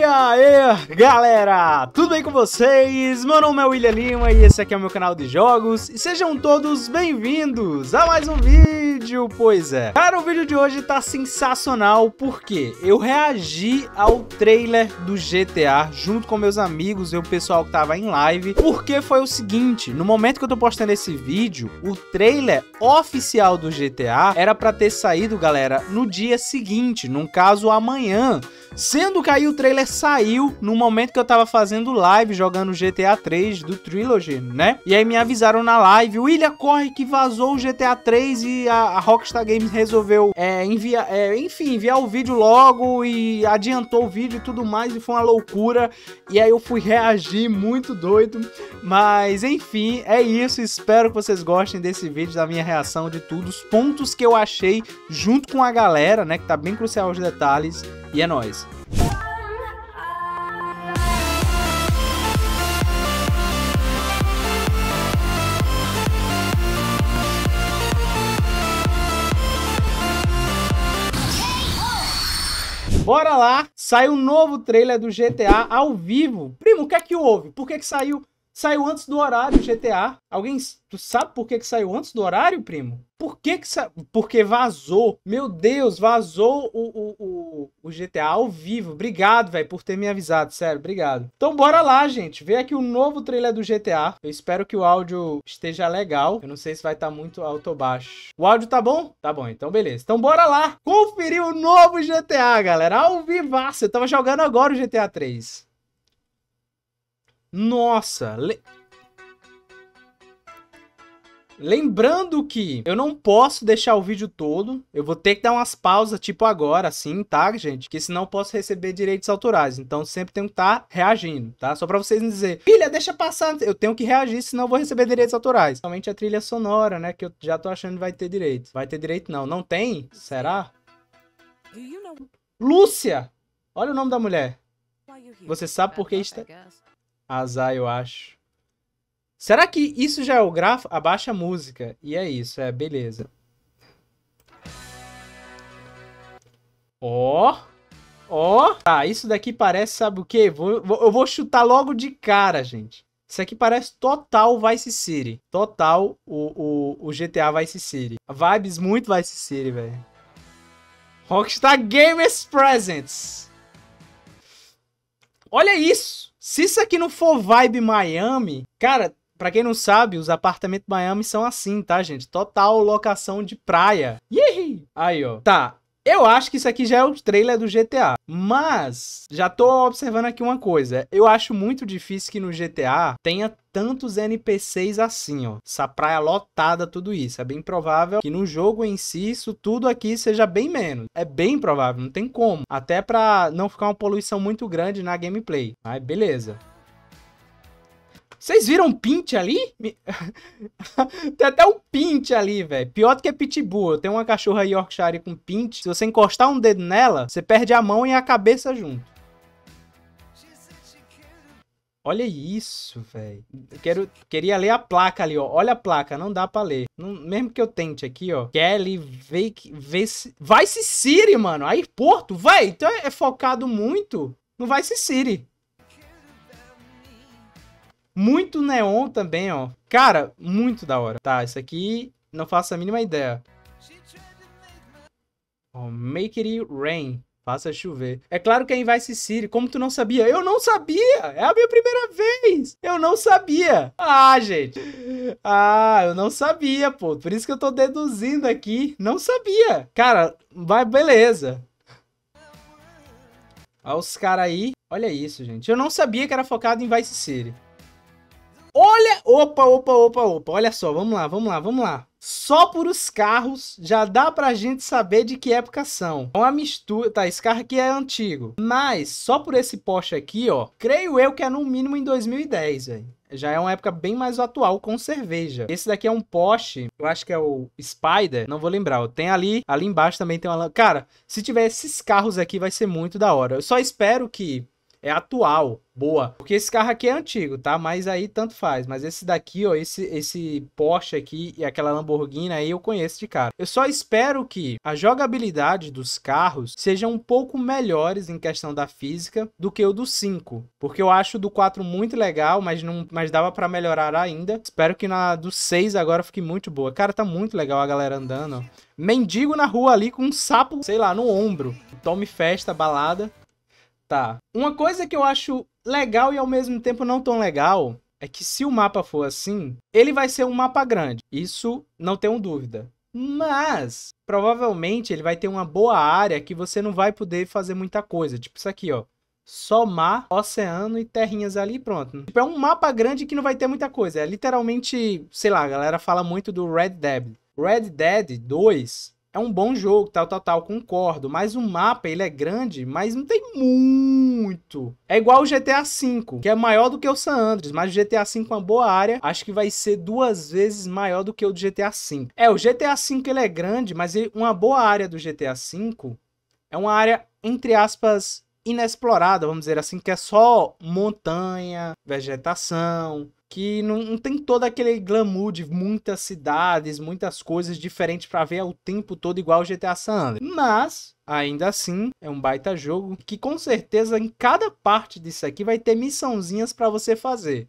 E aí, galera! Tudo bem com vocês? Meu nome é William Lima e esse aqui é o meu canal de jogos. E sejam todos bem-vindos a mais um vídeo, pois é. Cara, o vídeo de hoje tá sensacional porque eu reagi ao trailer do GTA junto com meus amigos e o pessoal que tava em live, porque foi o seguinte, no momento que eu tô postando esse vídeo, o trailer oficial do GTA era pra ter saído, galera, no dia seguinte, num caso amanhã. Sendo que aí o trailer saiu no momento que eu tava fazendo live jogando GTA 3 do Trilogy, né? E aí me avisaram na live, William, corre que vazou o GTA 3 e a, a Rockstar Games resolveu é, enviar, é, enfim, enviar o vídeo logo e adiantou o vídeo e tudo mais e foi uma loucura. E aí eu fui reagir muito doido, mas enfim, é isso. Espero que vocês gostem desse vídeo, da minha reação de tudo, os pontos que eu achei junto com a galera, né, que tá bem crucial os detalhes e é nóis! Bora lá, saiu um novo trailer do GTA ao vivo. Primo, o que é que houve? Por que, que saiu Saiu antes do horário GTA. Alguém tu sabe por que, que saiu antes do horário, primo? Por que que sa... Porque vazou. Meu Deus, vazou o, o, o, o GTA ao vivo. Obrigado, velho, por ter me avisado. Sério, obrigado. Então bora lá, gente. Vê aqui o novo trailer do GTA. Eu espero que o áudio esteja legal. Eu não sei se vai estar tá muito alto ou baixo. O áudio tá bom? Tá bom, então beleza. Então bora lá conferir o novo GTA, galera. Ao vivo. Eu tava jogando agora o GTA 3. Nossa! Le... Lembrando que eu não posso deixar o vídeo todo, eu vou ter que dar umas pausas, tipo agora, assim, tá, gente? Que senão eu posso receber direitos autorais, então sempre tenho que estar tá reagindo, tá? Só pra vocês não dizer, filha, deixa passar, eu tenho que reagir, senão eu vou receber direitos autorais. Somente a trilha sonora, né, que eu já tô achando que vai ter direito. Vai ter direito não, não tem? Será? Lúcia! Olha o nome da mulher. Você sabe por que está... Azar, eu acho. Será que isso já é o grafo? Abaixa a música. E é isso, é, beleza. Ó. Oh. Ó. Oh. Tá, isso daqui parece, sabe o quê? Vou, vou, eu vou chutar logo de cara, gente. Isso aqui parece total Vice City. Total o, o, o GTA Vice City. Vibes muito Vice City, velho. Rockstar Games Presents. Olha isso! Se isso aqui não for vibe Miami, cara, Pra quem não sabe, os apartamentos Miami são assim, tá, gente? Total locação de praia. Yee! Aí, ó. Tá, eu acho que isso aqui já é o trailer do GTA, mas já tô observando aqui uma coisa. Eu acho muito difícil que no GTA tenha tantos NPCs assim, ó. Essa praia lotada, tudo isso. É bem provável que no jogo em si, isso tudo aqui seja bem menos. É bem provável, não tem como. Até pra não ficar uma poluição muito grande na gameplay. Mas beleza. Vocês viram um pint ali? Tem até um pint ali, velho. Pior do que pitbull. tem uma cachorra Yorkshire com pint. Se você encostar um dedo nela, você perde a mão e a cabeça junto. Olha isso, velho. Quero, queria ler a placa ali, ó. Olha a placa, não dá pra ler. Não, mesmo que eu tente aqui, ó. Kelly Vic, vai se Siri, mano. Aí, Porto, vai. Então é, é focado muito no se Siri. Muito neon também, ó. Cara, muito da hora. Tá, isso aqui não faço a mínima ideia. Oh, make it rain. Faça chover. É claro que é em Vice City. Como tu não sabia? Eu não sabia! É a minha primeira vez! Eu não sabia! Ah, gente! Ah, eu não sabia, pô. Por isso que eu tô deduzindo aqui. Não sabia! Cara, vai, beleza. Olha os caras aí. Olha isso, gente. Eu não sabia que era focado em Vice City. Olha, opa, opa, opa, opa. Olha só, vamos lá, vamos lá, vamos lá. Só por os carros já dá pra gente saber de que época são. É uma mistura, tá? Esse carro aqui é antigo, mas só por esse Porsche aqui, ó, creio eu que é no mínimo em 2010, velho. Já é uma época bem mais atual com cerveja. Esse daqui é um Porsche, eu acho que é o Spider, não vou lembrar. Tem ali, ali embaixo também tem uma. Cara, se tiver esses carros aqui vai ser muito da hora. Eu só espero que é atual, boa. Porque esse carro aqui é antigo, tá? Mas aí tanto faz. Mas esse daqui, ó, esse, esse Porsche aqui e aquela Lamborghini aí eu conheço de cara. Eu só espero que a jogabilidade dos carros sejam um pouco melhores em questão da física do que o do 5. Porque eu acho o do 4 muito legal, mas não mas dava para melhorar ainda. Espero que na do 6 agora fique muito boa. Cara, tá muito legal a galera andando, ó mendigo na rua ali com um sapo, sei lá, no ombro. Tome festa, balada. Tá. Uma coisa que eu acho legal e ao mesmo tempo não tão legal é que se o mapa for assim, ele vai ser um mapa grande. Isso não tenho dúvida. Mas provavelmente ele vai ter uma boa área que você não vai poder fazer muita coisa. Tipo isso aqui, ó. Só mar, oceano e terrinhas ali pronto. Tipo, é um mapa grande que não vai ter muita coisa. É literalmente, sei lá, a galera fala muito do Red Dead. Red Dead 2 é um bom jogo, tal, tal, tal, concordo. Mas o mapa, ele é grande, mas não tem muito. É igual o GTA V, que é maior do que o San Andreas, mas o GTA V é uma boa área, acho que vai ser duas vezes maior do que o do GTA V. É, o GTA V ele é grande, mas ele, uma boa área do GTA V é uma área, entre aspas, inexplorada, vamos dizer assim, que é só montanha, vegetação, que não, não, tem todo aquele glamour de muitas cidades, muitas coisas diferentes para ver o tempo todo igual o GTA San Andreas. Mas Ainda assim, é um baita jogo que com certeza em cada parte disso aqui vai ter missãozinhas para você fazer.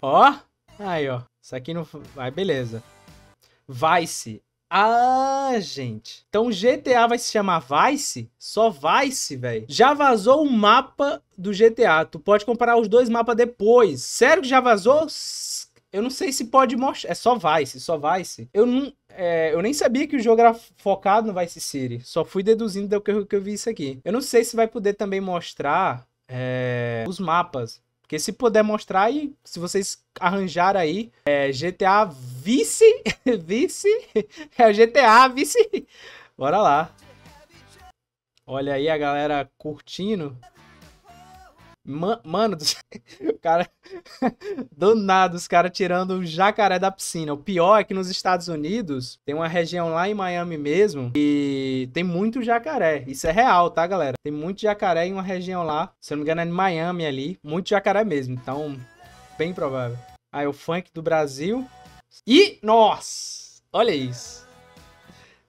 Ó, aí ó, isso aqui não vai, beleza. Vice ah, gente. Então GTA vai se chamar Vice? Só Vice, velho. Já vazou o mapa do GTA. Tu pode comparar os dois mapas depois. Sério que já vazou? Eu não sei se pode mostrar. É só Vice, só Vice. Eu não. É, eu nem sabia que o jogo era focado no Vice City. Só fui deduzindo do que eu, que eu vi isso aqui. Eu não sei se vai poder também mostrar é, os mapas. Porque se puder mostrar e se vocês arranjar aí é, GTA Vice, Vice, é GTA Vice, bora lá. Olha aí a galera curtindo. Mano, o cara. Do nada, os caras tirando o jacaré da piscina. O pior é que nos Estados Unidos tem uma região lá em Miami mesmo e tem muito jacaré. Isso é real, tá, galera? Tem muito jacaré em uma região lá. Se eu não me engano, é em Miami ali. Muito jacaré mesmo. Então, bem provável. Aí o funk do Brasil. E. Nossa! Olha isso.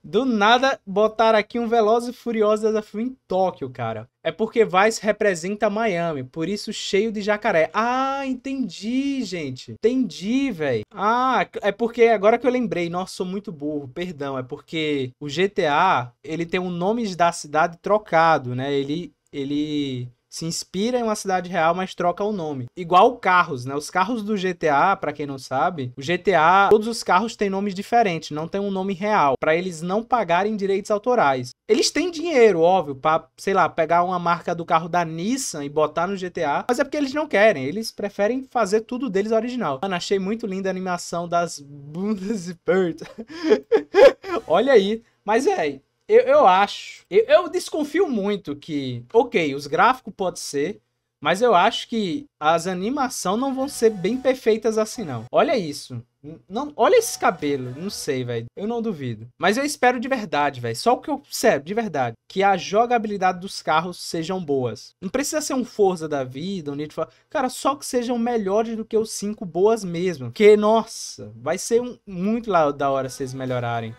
Do nada, botaram aqui um Veloz e Furioso Desafio em Tóquio, cara. É porque Vice representa Miami, por isso cheio de jacaré. Ah, entendi, gente. Entendi, velho. Ah, é porque agora que eu lembrei, nossa, sou muito burro, perdão. É porque o GTA, ele tem o nome da cidade trocado, né? Ele ele se inspira em uma cidade real, mas troca o nome. Igual carros, né? Os carros do GTA, para quem não sabe, o GTA, todos os carros têm nomes diferentes, não tem um nome real, para eles não pagarem direitos autorais. Eles têm dinheiro, óbvio, para, sei lá, pegar uma marca do carro da Nissan e botar no GTA, mas é porque eles não querem, eles preferem fazer tudo deles original. Mano, achei muito linda a animação das bundas e Bert. Olha aí, mas é, eu, eu acho. Eu, eu, desconfio muito que. Ok, os gráficos pode ser. Mas eu acho que as animações não vão ser bem perfeitas assim, não. Olha isso. Não, olha esse cabelo. Não sei, velho. Eu não duvido. Mas eu espero de verdade, velho. Só o que eu. Sério, de verdade. Que a jogabilidade dos carros sejam boas. Não precisa ser um Forza da vida, um Need for... Cara, só que sejam melhores do que os cinco boas mesmo. Que, nossa, vai ser um, muito lá da hora se eles melhorarem.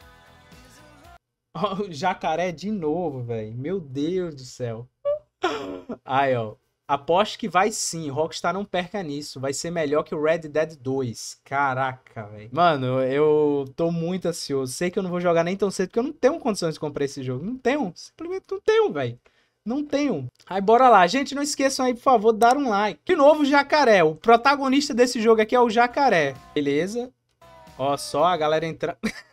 Ó, o jacaré de novo, velho. Meu Deus do céu. Aí, ó. Aposto que vai sim. Rockstar não perca nisso. Vai ser melhor que o Red Dead 2. Caraca, velho. Mano, eu tô muito ansioso. Sei que eu não vou jogar nem tão cedo, porque eu não tenho condições de comprar esse jogo. Não tenho. Simplesmente não tenho, velho. Não tenho. Aí bora lá. Gente, não esqueçam aí, por favor, de dar um like. De novo, o jacaré. O protagonista desse jogo aqui é o jacaré. Beleza? Ó, só a galera entrando.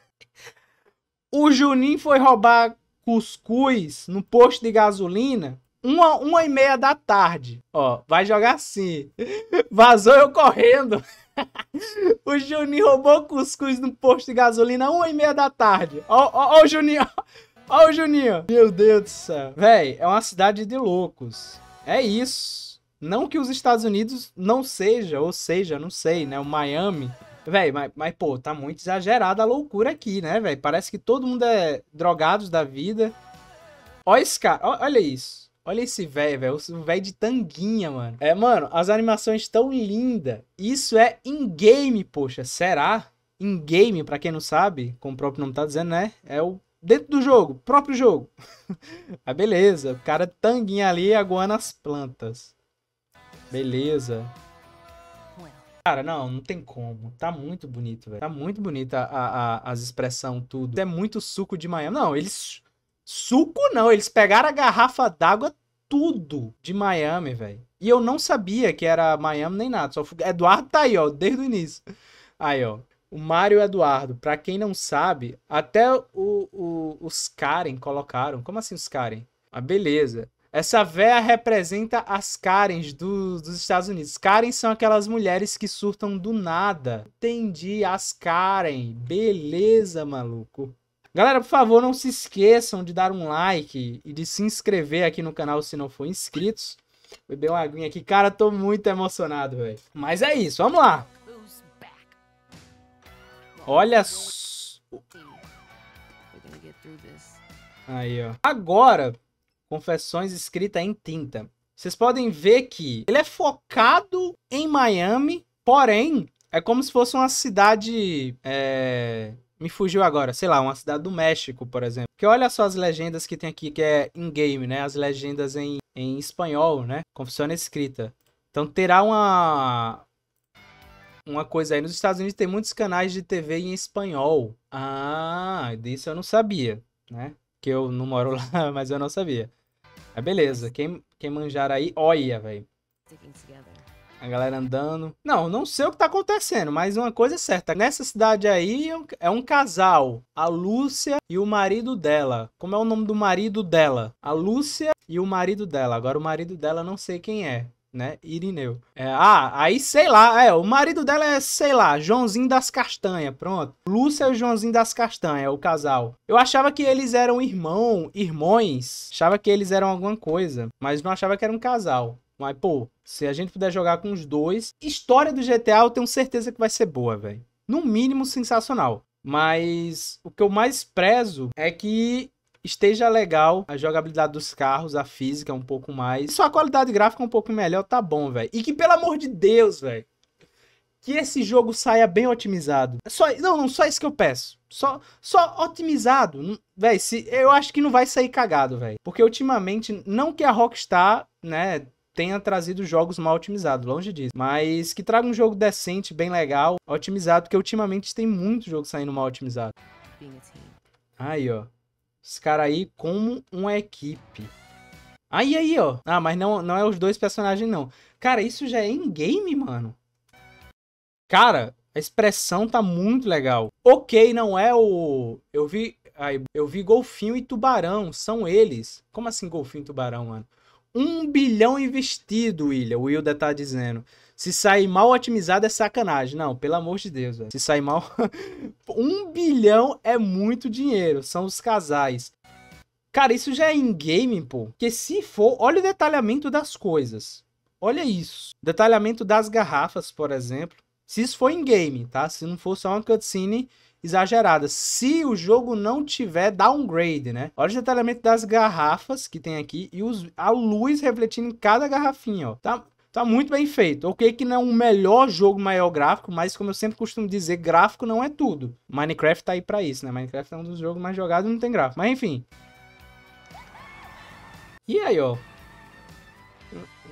O Juninho foi roubar cuscuz no posto de gasolina uma, uma e meia da tarde. Ó, vai jogar assim. Vazou eu correndo. o Juninho roubou cuscuz no posto de gasolina uma e meia da tarde. Ó, ó, ó o Juninho. Ó o Juninho. Meu Deus do céu. Véi, é uma cidade de loucos. É isso. Não que os Estados Unidos não seja, ou seja, não sei, né? O Miami Véi, mas, mas, pô, tá muito exagerada a loucura aqui, né, velho? Parece que todo mundo é drogado da vida. Olha esse cara, olha isso. Olha esse velho, velho. O velho de tanguinha, mano. É, mano, as animações estão lindas. Isso é in-game, poxa. Será? In-game, pra quem não sabe, como o próprio nome tá dizendo, né? É o dentro do jogo, próprio jogo. ah, beleza. O cara tanguinha ali aguando as plantas. Beleza. Cara, não, não tem como. Tá muito bonito, velho. Tá muito bonita a, a, as expressão tudo. É muito suco de Miami. Não, eles. Suco não, eles pegaram a garrafa d'água tudo de Miami, velho. E eu não sabia que era Miami nem nada. Só fui... Eduardo tá aí, ó, desde o início. Aí, ó. O Mário Eduardo, pra quem não sabe, até o, o, os Karen colocaram. Como assim os Karen? Ah, beleza. Essa véia representa as Karens do, dos Estados Unidos. Karens são aquelas mulheres que surtam do nada. Entendi, as Karen. Beleza, maluco. Galera, por favor, não se esqueçam de dar um like e de se inscrever aqui no canal se não for inscritos. Bebeu uma aguinha aqui. Cara, tô muito emocionado, velho. Mas é isso, vamos lá. Olha só. Aí, ó. Agora, Confissões escrita em tinta. Vocês podem ver que ele é focado em Miami, porém, é como se fosse uma cidade. É... Me fugiu agora, sei lá, uma cidade do México, por exemplo. Que olha só as legendas que tem aqui, que é in-game, né? As legendas em, em espanhol, né? Confissão escrita. Então terá uma. Uma coisa aí. Nos Estados Unidos tem muitos canais de TV em espanhol. Ah, disso eu não sabia, né? Que eu não moro lá, mas eu não sabia. Mas beleza, quem, quem manjar aí, olha, velho. A galera andando. Não, não sei o que tá acontecendo, mas uma coisa é certa. Nessa cidade aí é um casal. A Lúcia e o marido dela. Como é o nome do marido dela? A Lúcia e o marido dela. Agora o marido dela não sei quem é né? Irineu. É, ah, aí sei lá, é, o marido dela é, sei lá, Joãozinho das Castanhas, pronto. Lúcia e é Joãozinho das Castanhas, é o casal. Eu achava que eles eram irmão, irmãos, achava que eles eram alguma coisa, mas não achava que era um casal. Mas, pô, se a gente puder jogar com os dois, história do GTA eu tenho certeza que vai ser boa, velho. No mínimo sensacional. Mas o que eu mais prezo é que esteja legal, a jogabilidade dos carros, a física um pouco mais, só a qualidade gráfica um pouco melhor, tá bom, velho. E que, pelo amor de Deus, velho, que esse jogo saia bem otimizado. É só, não, não, só isso que eu peço. Só, só otimizado. Véi, se, eu acho que não vai sair cagado, velho. Porque ultimamente, não que a Rockstar, né, tenha trazido jogos mal otimizados, longe disso. Mas que traga um jogo decente, bem legal, otimizado, porque ultimamente tem muito jogo saindo mal otimizado. Assim. Aí, ó. Esse cara aí como uma equipe. Aí, aí, ó. Ah, mas não, não é os dois personagens, não. Cara, isso já é in-game, mano. Cara, a expressão tá muito legal. Ok, não é o... Eu vi... Ai, eu vi golfinho e tubarão. São eles. Como assim golfinho e tubarão, mano? Um bilhão investido, William. O Wilda tá dizendo. Se sair mal otimizado é sacanagem. Não, pelo amor de Deus, velho. Se sair mal. um bilhão é muito dinheiro. São os casais. Cara, isso já é in-game, pô. Porque se for. Olha o detalhamento das coisas. Olha isso. Detalhamento das garrafas, por exemplo. Se isso for in-game, tá? Se não for só uma cutscene exagerada. Se o jogo não tiver downgrade, né? Olha o detalhamento das garrafas que tem aqui e os, a luz refletindo em cada garrafinha, ó. Tá, Tá muito bem feito. Ok que não é o melhor jogo maior gráfico, mas como eu sempre costumo dizer, gráfico não é tudo. Minecraft tá aí pra isso, né? Minecraft é um dos jogos mais jogados e não tem gráfico. Mas enfim. E aí, ó.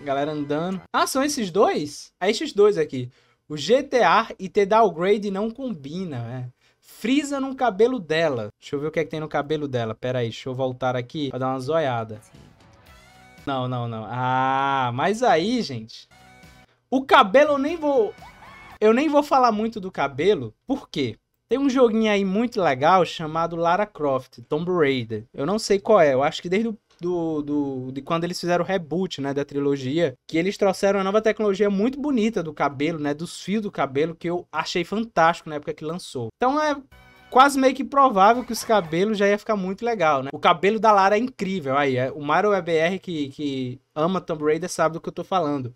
Galera andando. Ah, são esses dois? É esses dois aqui. O GTA e ter downgrade não combina, né? Frisa no cabelo dela. Deixa eu ver o que é que tem no cabelo dela. Pera aí, deixa eu voltar aqui pra dar uma zoiada. Sim. Não, não, não. Ah, mas aí, gente. O cabelo eu nem vou. Eu nem vou falar muito do cabelo, por quê? Tem um joguinho aí muito legal chamado Lara Croft, Tomb Raider. Eu não sei qual é, eu acho que desde o do, do, de quando eles fizeram o reboot, né, da trilogia, que eles trouxeram uma nova tecnologia muito bonita do cabelo, né, dos fios do cabelo, que eu achei fantástico na época que lançou. Então é quase meio que provável que os cabelos já ia ficar muito legal, né? O cabelo da Lara é incrível. Aí, é, o Mario EBR que, que ama Tomb Raider sabe do que eu tô falando.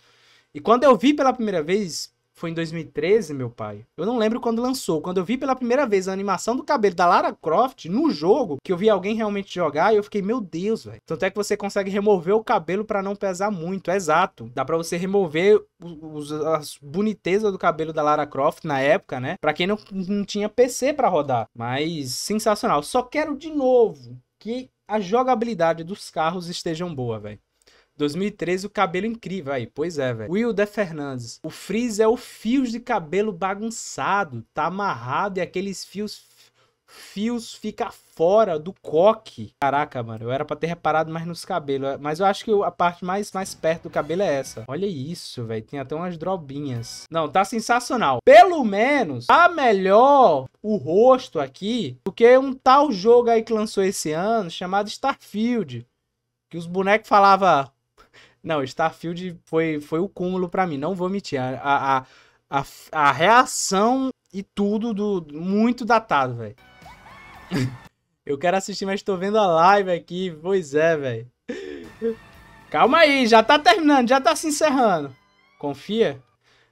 E quando eu vi pela primeira vez, foi em 2013, meu pai. Eu não lembro quando lançou. Quando eu vi pela primeira vez a animação do cabelo da Lara Croft no jogo, que eu vi alguém realmente jogar, eu fiquei, meu Deus, velho. Tanto é que você consegue remover o cabelo para não pesar muito, exato. Dá para você remover os, as bonitezas do cabelo da Lara Croft na época, né? Para quem não, não tinha PC para rodar. Mas sensacional. Só quero de novo que a jogabilidade dos carros estejam boa, velho. 2013, o cabelo incrível. Aí, pois é, velho. Wilder Fernandes. O Freeze é o fios de cabelo bagunçado, tá amarrado e aqueles fios fios fica fora do coque. Caraca, mano, eu era pra ter reparado mais nos cabelos. Mas eu acho que a parte mais, mais perto do cabelo é essa. Olha isso, velho. Tem até umas drobinhas. Não, tá sensacional. Pelo menos, tá melhor o rosto aqui do que um tal jogo aí que lançou esse ano chamado Starfield. Que os bonecos falavam não, Starfield foi, foi o cúmulo para mim, não vou mentir. A, a, a, a reação e tudo do muito datado, velho. Eu quero assistir, mas tô vendo a live aqui. Pois é, velho. Calma aí, já tá terminando, já tá se encerrando. Confia.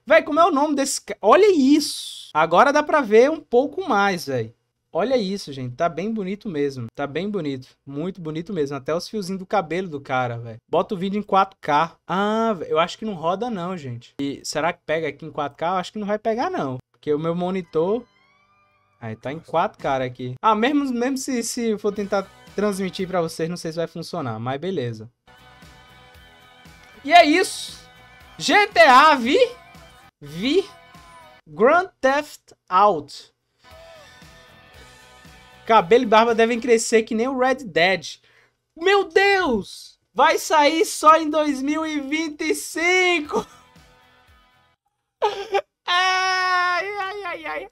Véi, como é o nome desse cara? Olha isso. Agora dá pra ver um pouco mais, velho. Olha isso, gente. Tá bem bonito mesmo. Tá bem bonito. Muito bonito mesmo. Até os fiozinhos do cabelo do cara, velho. Bota o vídeo em 4K. Ah, eu acho que não roda não, gente. E será que pega aqui em 4K? Eu acho que não vai pegar não. Porque o meu monitor... Aí tá em 4 k aqui. Ah, mesmo, mesmo se, se for tentar transmitir pra vocês, não sei se vai funcionar. Mas beleza. E é isso. GTA vi... Vi... Grand Theft Auto. Cabelo e barba devem crescer que nem o Red Dead. Meu Deus! Vai sair só em 2025! Ai, ai, ai, ai.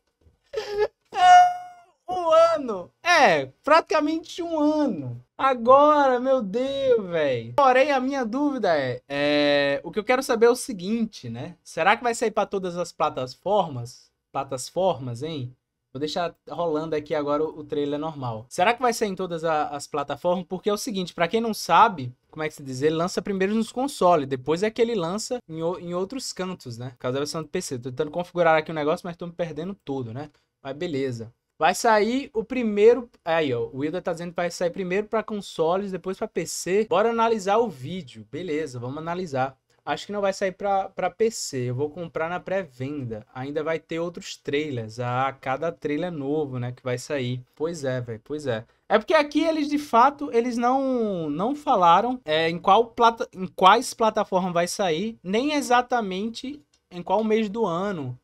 Um ano! É, praticamente um ano. Agora, meu Deus, velho. Porém, a minha dúvida é, é, O que eu quero saber é o seguinte, né? Será que vai sair para todas as plataformas? Plataformas, hein? Vou deixar rolando aqui agora o trailer normal. Será que vai ser em todas as plataformas? Porque é o seguinte, para quem não sabe, como é que se diz? Ele lança primeiro nos consoles, depois é que ele lança em, em outros cantos, né? Por causa da versão do PC. Tô tentando configurar aqui o um negócio, mas tô me perdendo tudo, né? Mas beleza. Vai sair o primeiro. Aí, ó. O Wilder tá dizendo que vai sair primeiro para consoles, depois para PC. Bora analisar o vídeo. Beleza, vamos analisar. Acho que não vai sair para PC. Eu vou comprar na pré-venda. Ainda vai ter outros trailers. A cada trailer novo, né? Que vai sair. Pois é, velho. Pois é. É porque aqui eles, de fato, eles não, não falaram é, em, qual plata, em quais plataformas vai sair. Nem exatamente em qual mês do ano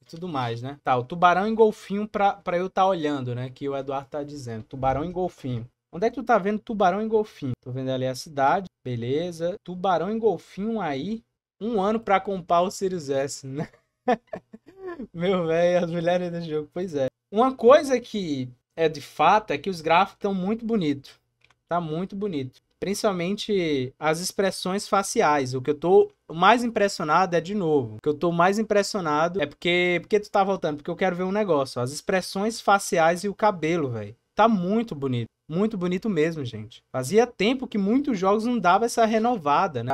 e tudo mais, né? Tá, o tubarão e golfinho pra, eu estar tá olhando, né? Que o Eduardo tá dizendo. Tubarão e golfinho. Onde é que tu tá vendo tubarão e golfinho? Tô vendo ali a cidade. Beleza. Tubarão e golfinho aí. Um ano para comprar o Sirius S, né? Meu velho, as mulheres desse jogo, pois é. Uma coisa que é de fato é que os gráficos estão muito bonitos. Tá muito bonito. Principalmente as expressões faciais. O que eu tô mais impressionado é de novo. O que eu tô mais impressionado é porque. Porque tu tá voltando? Porque eu quero ver um negócio. As expressões faciais e o cabelo, velho. Tá muito bonito. Muito bonito mesmo, gente. Fazia tempo que muitos jogos não dava essa renovada, né?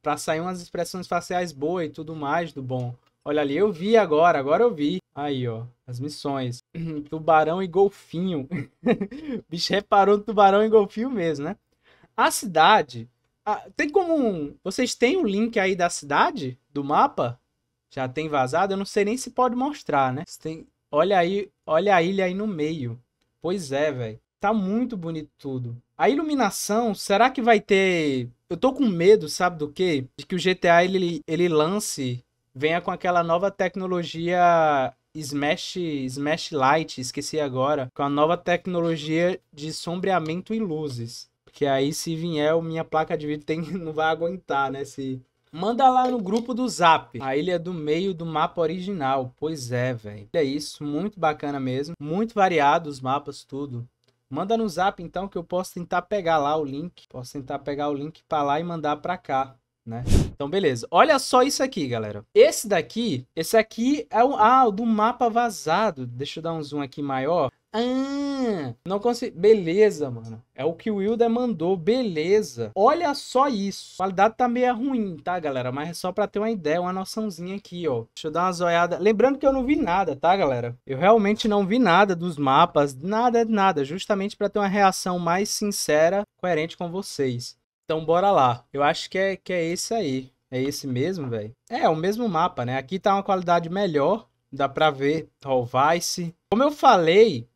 Pra, sair umas expressões faciais boas e tudo mais do bom. Olha ali, eu vi agora, agora eu vi. Aí, ó, as missões. tubarão e golfinho. bicho reparou no tubarão e golfinho mesmo, né? A cidade. tem como. Um... Vocês têm o um link aí da cidade? Do mapa? Já tem vazado? Eu não sei nem se pode mostrar, né? Tem... Olha aí, olha a ilha aí no meio. Pois é, velho. Tá muito bonito tudo. A iluminação, será que vai ter. Eu tô com medo, sabe do quê? De que o GTA ele, ele lance, venha com aquela nova tecnologia Smash, Smash Light, esqueci agora, com a nova tecnologia de sombreamento e luzes. Porque aí se vier, minha placa de vídeo tem, não vai aguentar, né? Se... Manda lá no grupo do Zap. A ilha do meio do mapa original. Pois é, velho. É isso, muito bacana mesmo. Muito variado os mapas, tudo. Manda no zap então que eu posso tentar pegar lá o link. Posso tentar pegar o link para lá e mandar para cá. Né? Então, beleza. Olha só isso aqui, galera. Esse daqui, esse aqui é o, ah, o do mapa vazado. Deixa eu dar um zoom aqui maior. Ah, não consegui. Beleza, mano. É o que o Wilder mandou. Beleza. Olha só isso. A qualidade tá meio ruim, tá, galera? Mas é só pra ter uma ideia, uma noçãozinha aqui, ó. Deixa eu dar uma zoiada. Lembrando que eu não vi nada, tá, galera? Eu realmente não vi nada dos mapas. Nada, nada. Justamente pra ter uma reação mais sincera, coerente com vocês. Então, bora lá. Eu acho que é, que é esse aí. É esse mesmo, velho? É, é, o mesmo mapa, né? Aqui tá uma qualidade melhor. Dá pra ver. Ó, Vice. Como eu falei,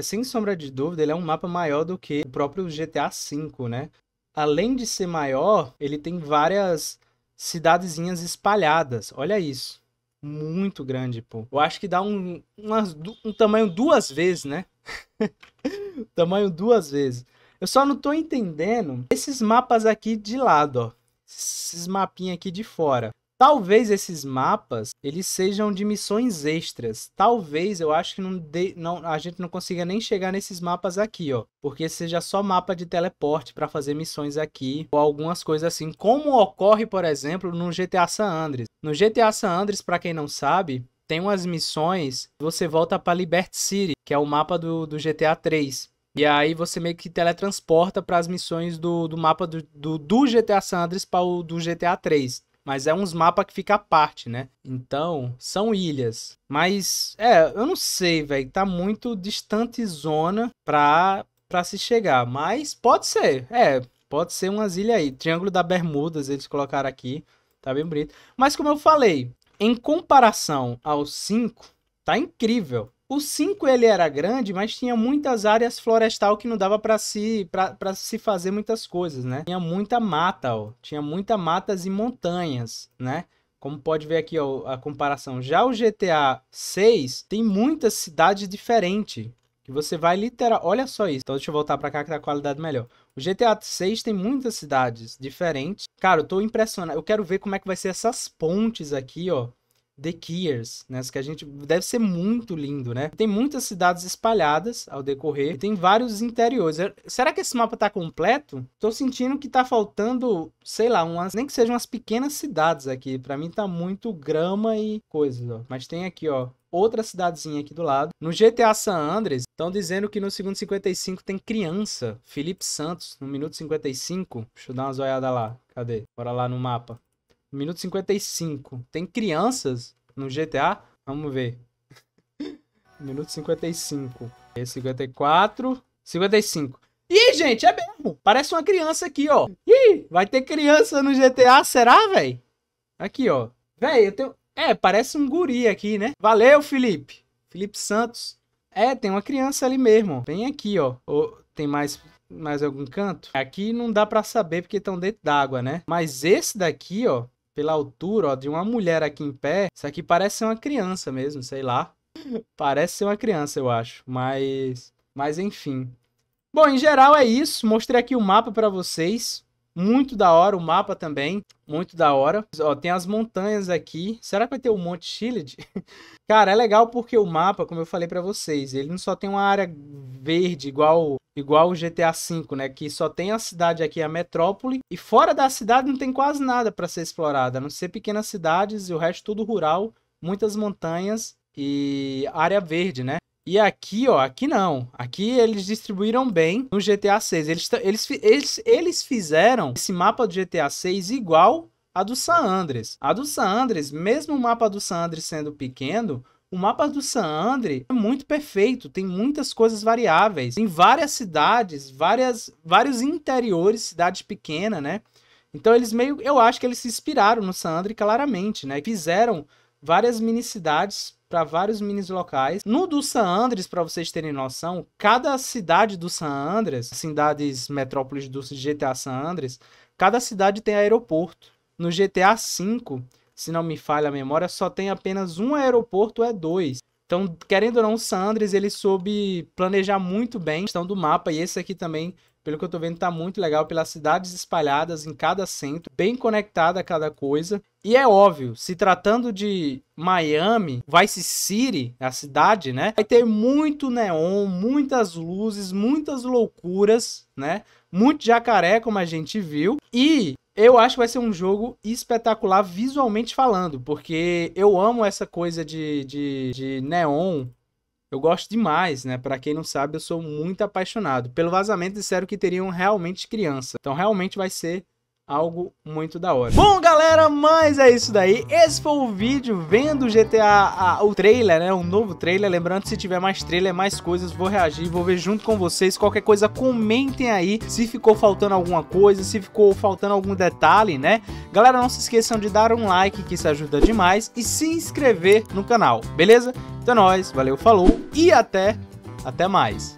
sem sombra de dúvida, ele é um mapa maior do que o próprio GTA V, né? Além de ser maior, ele tem várias cidadezinhas espalhadas. Olha isso. Muito grande, pô. Eu acho que dá um, umas, um tamanho duas vezes, né? tamanho duas vezes. Eu só não tô entendendo esses mapas aqui de lado, ó. Esses mapinhos aqui de fora. Talvez esses mapas eles sejam de missões extras. Talvez eu acho que não, de, não a gente não consiga nem chegar nesses mapas aqui, ó, porque seja só mapa de teleporte para fazer missões aqui ou algumas coisas assim, como ocorre, por exemplo, no GTA San Andreas. No GTA San Andreas, para quem não sabe, tem umas missões, você volta para Liberty City, que é o mapa do, do GTA 3. E aí você meio que teletransporta para as missões do, do mapa do, do, do GTA San Andreas para o do GTA 3 mas é uns mapas que fica à parte, né? Então, são ilhas. Mas, é, eu não sei, velho. Tá muito distante zona pra, pra se chegar. Mas pode ser, é, pode ser umas ilhas aí. Triângulo da Bermudas eles colocaram aqui. Tá bem bonito. Mas como eu falei, em comparação aos cinco, tá incrível. O 5 ele era grande, mas tinha muitas áreas florestal que não dava para se para se fazer muitas coisas, né? Tinha muita mata, ó. tinha muita matas e montanhas, né? Como pode ver aqui ó, a comparação. Já o GTA 6 tem muitas cidades diferentes. Que você vai literal. Olha só isso. Então deixa eu voltar para cá que tá a qualidade melhor. O GTA 6 tem muitas cidades diferentes. Cara, eu tô impressionado. Eu quero ver como é que vai ser essas pontes aqui, ó. The Kears, né? Que a gente deve ser muito lindo, né? Tem muitas cidades espalhadas ao decorrer, tem vários interiores. É, será que esse mapa tá completo? Tô sentindo que tá faltando, sei lá, umas, nem que sejam umas pequenas cidades aqui. Para mim tá muito grama e coisas, ó. Mas tem aqui, ó, outra cidadezinha aqui do lado. No GTA San Andres, estão dizendo que no segundo 55 tem criança. Felipe Santos, no minuto 55. Deixa eu dar uma zoiada lá. Cadê? Bora lá no mapa. Minuto 55. Tem crianças no GTA? Vamos ver. Minuto 55. E 54. 55. É Ih, gente, é mesmo. Parece uma criança aqui, ó. Ih, vai ter criança no GTA, será, velho? Aqui, ó. Velho, eu tenho... É, parece um guri aqui, né? Valeu, Felipe. Felipe Santos. É, tem uma criança ali mesmo. Bem aqui, ó. Oh, tem mais mais algum canto? Aqui não dá para saber porque estão dentro d'água, né? Mas esse daqui, ó, pela altura, ó, de uma mulher aqui em pé, isso aqui parece ser uma criança mesmo, sei lá. parece ser uma criança, eu acho, mas mas enfim. Bom, em geral é isso, mostrei aqui o mapa para vocês. Muito da hora o mapa também, muito da hora. Ó, tem as montanhas aqui. Será que vai ter um monte de Cara, é legal porque o mapa, como eu falei para vocês, ele não só tem uma área verde igual igual o GTA V, né, que só tem a cidade aqui, a metrópole, e fora da cidade não tem quase nada para ser explorada, a não ser pequenas cidades e o resto tudo rural, muitas montanhas e área verde, né? E aqui, ó, aqui não. Aqui eles distribuíram bem no GTA 6. Eles, eles, eles, eles fizeram esse mapa do GTA 6 igual a do San Andres. A do San Andres, mesmo o mapa do San Andres sendo pequeno, o mapa do San Andres é muito perfeito, tem muitas coisas variáveis. Tem várias cidades, várias, vários interiores, cidades pequenas, né? Então eles meio, eu acho que eles se inspiraram no San Andres claramente, né? Fizeram várias minicidades para vários minis locais. No do San Andres, para vocês terem noção, cada cidade do San Andres, cidades metrópoles do GTA San Andres, cada cidade tem aeroporto. No GTA V, se não me falha a memória, só tem apenas um aeroporto, é dois. Então, querendo ou não, o San Andres, ele soube planejar muito bem a questão do mapa, e esse aqui também pelo que eu tô vendo, tá muito legal, pelas cidades espalhadas em cada centro, bem conectada a cada coisa. E é óbvio, se tratando de Miami, Vice City, a cidade, né? Vai ter muito neon, muitas luzes, muitas loucuras, né? Muito jacaré, como a gente viu. E eu acho que vai ser um jogo espetacular visualmente falando, porque eu amo essa coisa de, de, de neon eu gosto demais, né? Para quem não sabe, eu sou muito apaixonado. Pelo vazamento disseram que teriam realmente criança. Então realmente vai ser algo muito da hora. Bom, galera, mas é isso daí. Esse foi o vídeo vendo o GTA, a, o trailer, né? O novo trailer. Lembrando, se tiver mais trailer, mais coisas, vou reagir, vou ver junto com vocês. Qualquer coisa, comentem aí se ficou faltando alguma coisa, se ficou faltando algum detalhe, né? Galera, não se esqueçam de dar um like, que isso ajuda demais, e se inscrever no canal, beleza? Então é nóis, valeu, falou e até, até mais.